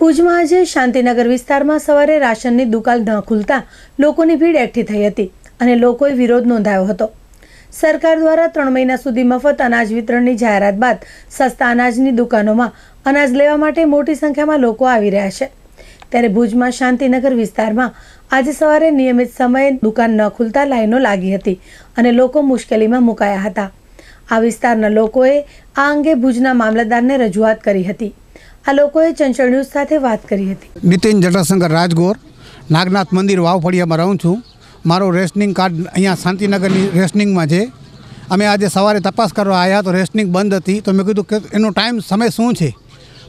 ભુજમાં આજે શાંતિનગર વિસ્તારમાં સવારે રાશનની દુકાન ન ખુલતા લોકોની ભીડ એકઠી થઈ હતી અને લોકોએ વિરોધ નોંધાયો હતો સરકાર દ્વારા ત્રણ મહિના સુધી મફત અનાજ વિતરણની જાહેરાત બાદ સસ્તા અનાજની દુકાનોમાં અનાજ લેવા માટે મોટી સંખ્યામાં લોકો આવી રહ્યા છે ત્યારે ભુજમાં શાંતિનગર વિસ્તારમાં આજે સવારે નિયમિત સમયે દુકાન ન ખુલતા લાઈનો લાગી હતી અને લોકો મુશ્કેલીમાં મુકાયા હતા આ વિસ્તારના લોકોએ આ અંગે ભુજના મામલતદારને રજૂઆત કરી હતી આ લોકોએ ચંચળ ન્યૂઝ સાથે વાત કરી હતી નીતિન જટાશંકર રાજગોર નાગનાથ મંદિર વાવફળિયામાં રહું છું મારો રેશનિંગ કાર્ડ અહીંયા શાંતિનગરની રેશનિંગમાં છે અમે આજે સવારે તપાસ કરવા આવ્યા તો રેશનિંગ બંધ હતી તો મેં કીધું કે એનો ટાઈમ સમય શું છે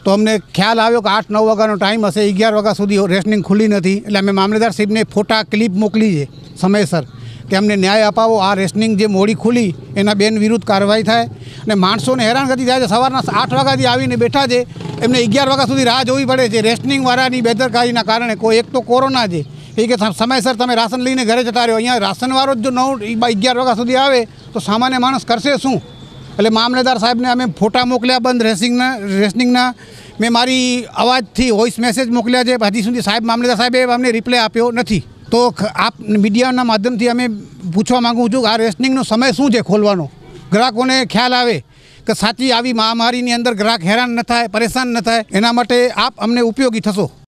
તો અમને ખ્યાલ આવ્યો કે આઠ નવ વાગ્યાનો ટાઈમ હશે અગિયાર વાગ્યા સુધી રેશનિંગ ખુલ્લી નથી એટલે અમે મામલેદાર સાહેબને ફોટા ક્લિપ મોકલી છે સમયસર તેમને ન્યાય અપાવો આ રેસનિંગ જે મોડી ખુલી એના બેન વિરુદ્ધ કાર્યવાહી થાય અને માણસોને હેરાન હેરાનગતિ થાય છે સવારના આઠ વાગ્યાથી આવીને બેઠા છે એમને અગિયાર વાગ્યા સુધી રાહ જોવી પડે છે રેસનિંગવાળાની બેદરકારીના કારણે કોઈ એક તો કોરોના છે એ કે સમયસર તમે રાશન લઈને ઘરે જતા રહ્યો અહીંયા રાશનવાળો જ જો નવ અગિયાર વાગ્યા સુધી આવે તો સામાન્ય માણસ કરશે શું એટલે મામલેદાર સાહેબને અમે ફોટા મોકલ્યા બંધ રેસિંગના રેસનિંગના મેં મારી અવાજથી વોઇસ મેસેજ મોકલ્યા છે હજી સુધી સાહેબ મામલેદાર સાહેબે અમને રિપ્લાય આપ્યો નથી તો આપ મીડિયાના માધ્યમથી અમે પૂછવા માગું છું કે આ રેશનિંગનો સમય શું છે ખોલવાનો ગ્રાહકોને ખ્યાલ આવે કે સાચી આવી મહામારીની અંદર ગ્રાહક હેરાન ન થાય પરેશાન ન થાય એના માટે આપ અમને ઉપયોગી થશો